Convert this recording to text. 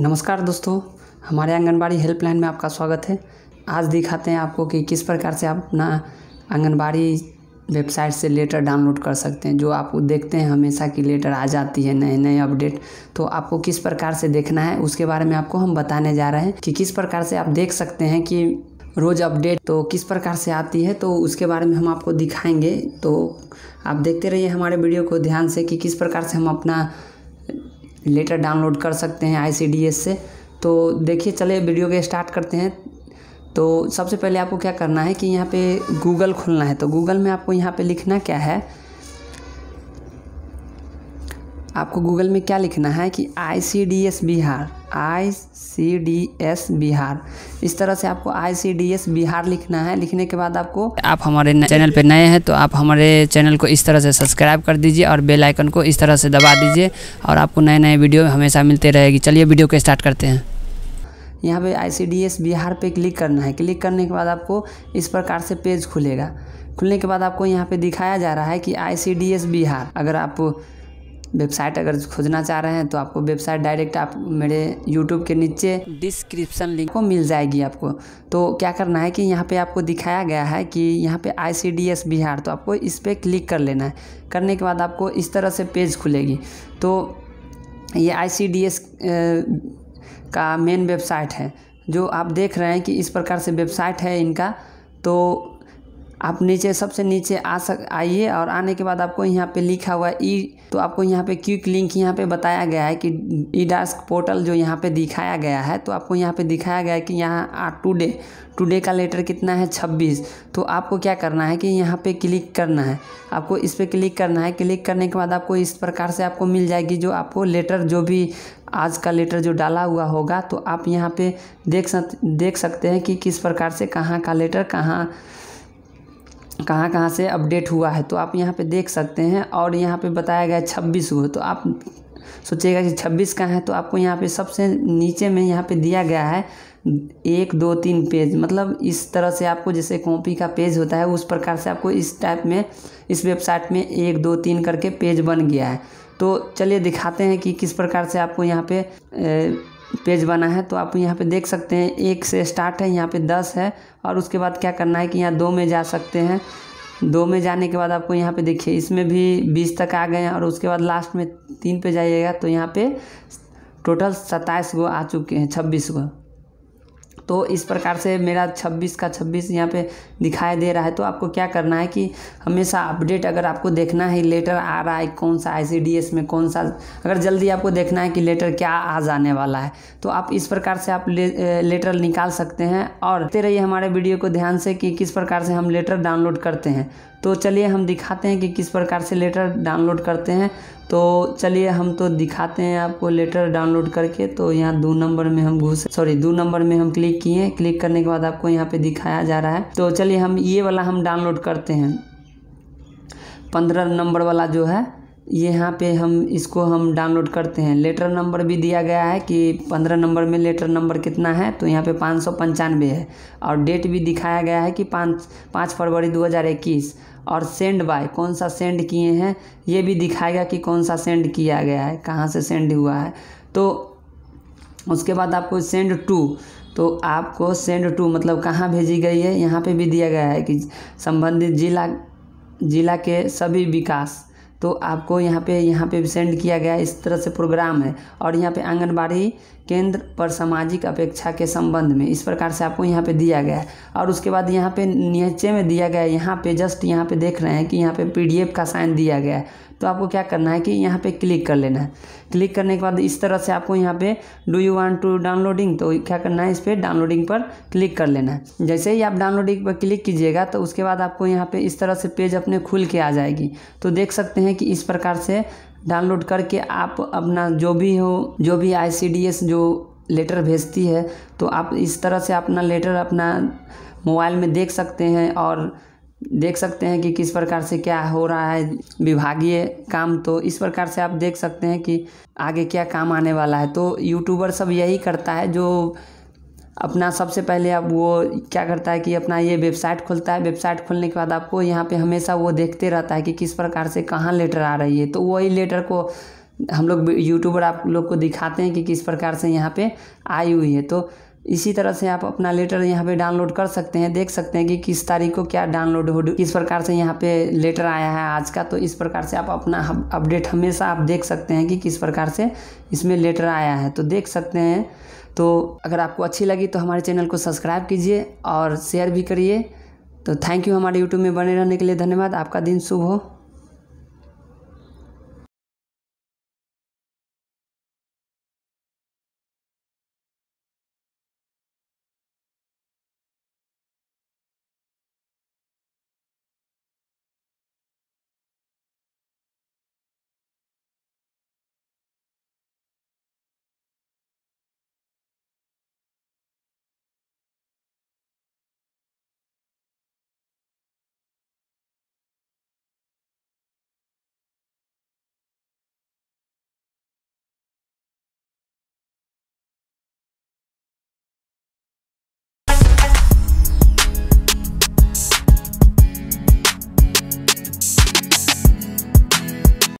नमस्कार दोस्तों हमारे आंगनबाड़ी हेल्पलाइन में आपका स्वागत है आज दिखाते हैं आपको कि किस प्रकार से आप अपना आंगनबाड़ी वेबसाइट से लेटर डाउनलोड कर सकते हैं जो आप देखते हैं हमेशा कि लेटर आ जाती है नए नए अपडेट तो आपको किस प्रकार से देखना है उसके बारे में आपको हम बताने जा रहे हैं कि किस प्रकार से आप देख सकते हैं कि रोज़ अपडेट तो किस प्रकार से आती है तो उसके बारे में हम आपको दिखाएंगे तो आप देखते रहिए हमारे वीडियो को ध्यान से कि किस प्रकार से हम अपना लेटर डाउनलोड कर सकते हैं आई से तो देखिए चले वीडियो के स्टार्ट करते हैं तो सबसे पहले आपको क्या करना है कि यहाँ पे गूगल खोलना है तो गूगल में आपको यहाँ पे लिखना क्या है आपको गूगल में क्या लिखना है कि I Bihar I C D S Bihar इस तरह से आपको I C D S Bihar लिखना है लिखने के बाद आपको आप हमारे चैनल पर नए हैं तो आप हमारे चैनल को इस तरह से सब्सक्राइब कर दीजिए और बेल आइकन को इस तरह से दबा दीजिए और आपको नए नए वीडियो हमेशा मिलते रहेगी चलिए वीडियो को स्टार्ट करते हैं यहाँ पे I C D S Bihar पे क्लिक करना है क्लिक करने के बाद आपको इस प्रकार से पेज खुलेगा खुलने के बाद आपको यहाँ पे दिखाया जा रहा है कि I C D S Bihar अगर आप वेबसाइट अगर खोजना चाह रहे हैं तो आपको वेबसाइट डायरेक्ट आप मेरे यूट्यूब के नीचे डिस्क्रिप्शन लिंक को मिल जाएगी आपको तो क्या करना है कि यहाँ पे आपको दिखाया गया है कि यहाँ पे I C D S Bihar तो आपको इस पर क्लिक कर लेना है करने के बाद आपको इस तरह से पेज खुलेगी तो ये आई सी डी एस का मेन वेबसाइट है जो आप देख रहे हैं कि इस प्रकार से वेबसाइट है इनका तो आप नीचे सबसे नीचे आ सक आइए और आने के बाद आपको यहाँ पे लिखा हुआ ई तो आपको यहाँ पे क्विक लिंक यहाँ पे बताया गया है कि ई डास्क पोर्टल जो यहाँ पे दिखाया गया है तो आपको यहाँ पे दिखाया गया है कि यहाँ आ टुडे टुडे का लेटर कितना है 26 तो आपको क्या करना है कि यहाँ पे क्लिक करना है आपको इस पर क्लिक करना है क्लिक करने के बाद आपको इस प्रकार से आपको मिल जाएगी जो आपको लेटर जो भी आज का लेटर जो डाला हुआ होगा तो आप यहाँ पे देख सक देख सकते हैं कि किस प्रकार से कहाँ का लेटर कहाँ कहाँ कहाँ से अपडेट हुआ है तो आप यहाँ पे देख सकते हैं और यहाँ पे बताया गया है छब्बीस हुए तो आप सोचिएगा कि छब्बीस कहाँ है तो आपको यहाँ पे सबसे नीचे में यहाँ पे दिया गया है एक दो तीन पेज मतलब इस तरह से आपको जैसे कॉपी का पेज होता है उस प्रकार से आपको इस टाइप में इस वेबसाइट में एक दो तीन करके पेज बन गया है तो चलिए दिखाते हैं कि किस प्रकार से आपको यहाँ पे ए, पेज बना है तो आप यहाँ पे देख सकते हैं एक से स्टार्ट है यहाँ पे दस है और उसके बाद क्या करना है कि यहाँ दो में जा सकते हैं दो में जाने के बाद आपको यहाँ पे देखिए इसमें भी बीस तक आ गए हैं और उसके बाद लास्ट में तीन पे जाइएगा तो यहाँ पे टोटल सत्ताईस गो आ चुके हैं छब्बीस गो तो इस प्रकार से मेरा 26 का 26 यहाँ पे दिखाई दे रहा है तो आपको क्या करना है कि हमेशा अपडेट अगर आपको देखना है लेटर आ रहा है कौन सा आई में कौन सा अगर जल्दी आपको देखना है कि लेटर क्या आ जाने वाला है तो आप इस प्रकार से आप ले, लेटर निकाल सकते हैं और देखते रहिए हमारे वीडियो को ध्यान से कि किस प्रकार से हम लेटर डाउनलोड करते हैं तो चलिए हम दिखाते हैं कि किस प्रकार से लेटर डाउनलोड करते हैं तो चलिए हम तो दिखाते हैं आपको लेटर डाउनलोड करके तो यहाँ दो नंबर में हम घुस सॉरी दो नंबर में हम क्लिक किए क्लिक करने के बाद आपको यहाँ पे दिखाया जा रहा है तो चलिए हम ये वाला हम डाउनलोड करते हैं पंद्रह नंबर वाला जो है यहाँ पे हम इसको हम डाउनलोड करते हैं लेटर नंबर भी दिया गया है कि पंद्रह नंबर में लेटर नंबर कितना है तो यहाँ पे पाँच सौ पंचानवे है और डेट भी दिखाया गया है कि पाँच पाँच फरवरी दो हज़ार इक्कीस और सेंड बाय कौन सा सेंड किए हैं ये भी दिखाएगा कि कौन सा सेंड किया गया है कहाँ से सेंड हुआ है तो उसके बाद आपको सेंड टू तो आपको सेंड टू मतलब कहाँ भेजी गई है यहाँ पे भी दिया गया है कि संबंधित जिला जिला के सभी विकास तो आपको यहाँ पे यहाँ पे सेंड किया गया इस तरह से प्रोग्राम है और यहाँ पे आंगनबाड़ी केंद्र पर सामाजिक अपेक्षा के संबंध में इस प्रकार से आपको यहाँ पे दिया गया है और उसके बाद यहाँ पे नीचे में दिया गया है यहाँ पे जस्ट यहाँ पे देख रहे हैं कि यहाँ पे पीडीएफ का साइन दिया गया है तो आपको क्या करना है कि यहाँ पे क्लिक कर लेना है क्लिक करने के बाद इस तरह से आपको यहाँ पे do you want to downloading तो क्या करना है इस पर डाउनलोडिंग पर क्लिक कर लेना है जैसे ही आप डाउनलोडिंग पर क्लिक कीजिएगा तो उसके बाद आपको यहाँ पे इस तरह से पेज अपने खुल के आ जाएगी तो देख सकते हैं हैं कि इस प्रकार से डाउनलोड करके आप अपना जो भी हो जो भी आई जो लेटर भेजती है तो आप इस तरह से अपना लेटर अपना मोबाइल में देख सकते हैं और देख सकते हैं कि किस प्रकार से क्या हो रहा है विभागीय काम तो इस प्रकार से आप देख सकते हैं कि आगे क्या काम आने वाला है तो यूट्यूबर सब यही करता है जो अपना सबसे पहले आप वो क्या करता है कि अपना ये वेबसाइट खोलता है वेबसाइट खोलने के बाद आपको यहाँ पे हमेशा वो देखते रहता है कि किस प्रकार से कहाँ लेटर आ रही है तो वही लेटर को हम लोग यूट्यूबर आप लोग को दिखाते हैं कि किस प्रकार से यहाँ पे आई हुई है तो इसी तरह से आप अपना लेटर यहाँ पे डाउनलोड कर सकते हैं देख सकते हैं कि किस तारीख को क्या डाउनलोड हो किस प्रकार से यहाँ पे लेटर आया है आज का तो इस प्रकार से आप अपना अपडेट हमेशा आप देख सकते हैं कि किस प्रकार से इसमें लेटर आया है तो देख सकते हैं तो अगर आपको अच्छी लगी तो हमारे चैनल को सब्सक्राइब कीजिए और शेयर भी करिए तो थैंक यू हमारे यूट्यूब में बने रहने के लिए धन्यवाद आपका दिन शुभ हो